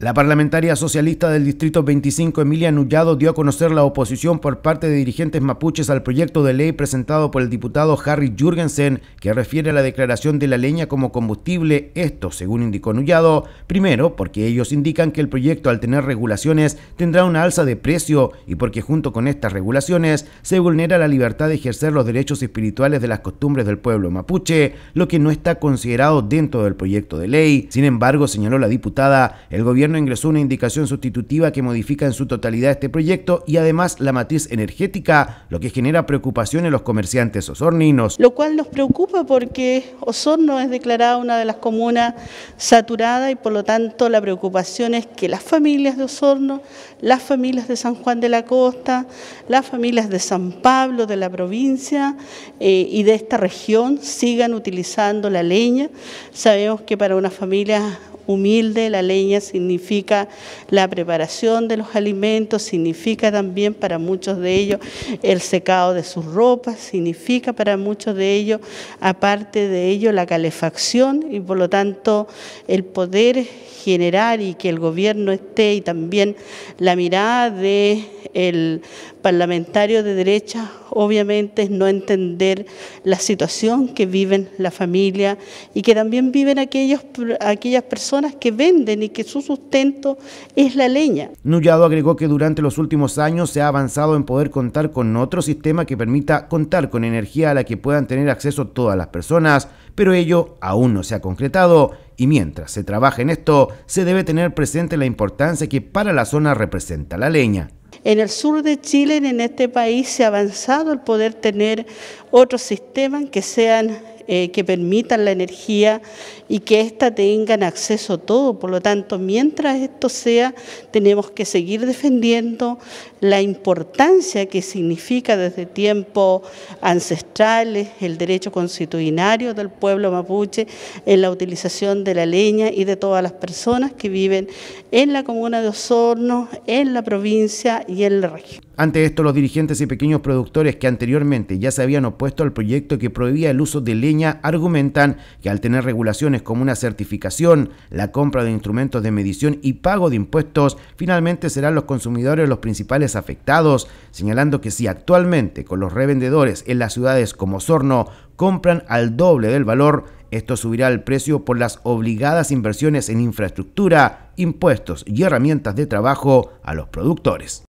La parlamentaria socialista del Distrito 25, Emilia Nullado, dio a conocer la oposición por parte de dirigentes mapuches al proyecto de ley presentado por el diputado Harry Jürgensen, que refiere a la declaración de la leña como combustible. Esto, según indicó Nullado, primero porque ellos indican que el proyecto al tener regulaciones tendrá una alza de precio y porque junto con estas regulaciones se vulnera la libertad de ejercer los derechos espirituales de las costumbres del pueblo mapuche, lo que no está considerado dentro del proyecto de ley. Sin embargo, señaló la diputada, el gobierno ingresó una indicación sustitutiva que modifica en su totalidad este proyecto y además la matriz energética, lo que genera preocupación en los comerciantes osorninos. Lo cual nos preocupa porque Osorno es declarada una de las comunas saturadas y por lo tanto la preocupación es que las familias de Osorno, las familias de San Juan de la Costa, las familias de San Pablo, de la provincia eh, y de esta región sigan utilizando la leña. Sabemos que para una familia humilde, la leña significa la preparación de los alimentos, significa también para muchos de ellos el secado de sus ropas, significa para muchos de ellos, aparte de ello, la calefacción y por lo tanto el poder generar y que el gobierno esté y también la mirada de el parlamentario de derecha obviamente es no entender la situación que viven la familia y que también viven aquellos, aquellas personas que venden y que su sustento es la leña. Nullado agregó que durante los últimos años se ha avanzado en poder contar con otro sistema que permita contar con energía a la que puedan tener acceso todas las personas, pero ello aún no se ha concretado y mientras se trabaja en esto, se debe tener presente la importancia que para la zona representa la leña. En el sur de Chile, en este país, se ha avanzado el poder tener otros sistemas que sean eh, que permitan la energía y que ésta tengan acceso a todo. Por lo tanto, mientras esto sea, tenemos que seguir defendiendo la importancia que significa desde tiempos ancestrales el derecho constitucionario del pueblo mapuche en la utilización de la leña y de todas las personas que viven en la comuna de Osorno, en la provincia y en la región. Ante esto, los dirigentes y pequeños productores que anteriormente ya se habían opuesto al proyecto que prohibía el uso de leña argumentan que al tener regulaciones como una certificación, la compra de instrumentos de medición y pago de impuestos, finalmente serán los consumidores los principales afectados, señalando que si actualmente con los revendedores en las ciudades como Sorno compran al doble del valor, esto subirá el precio por las obligadas inversiones en infraestructura, impuestos y herramientas de trabajo a los productores.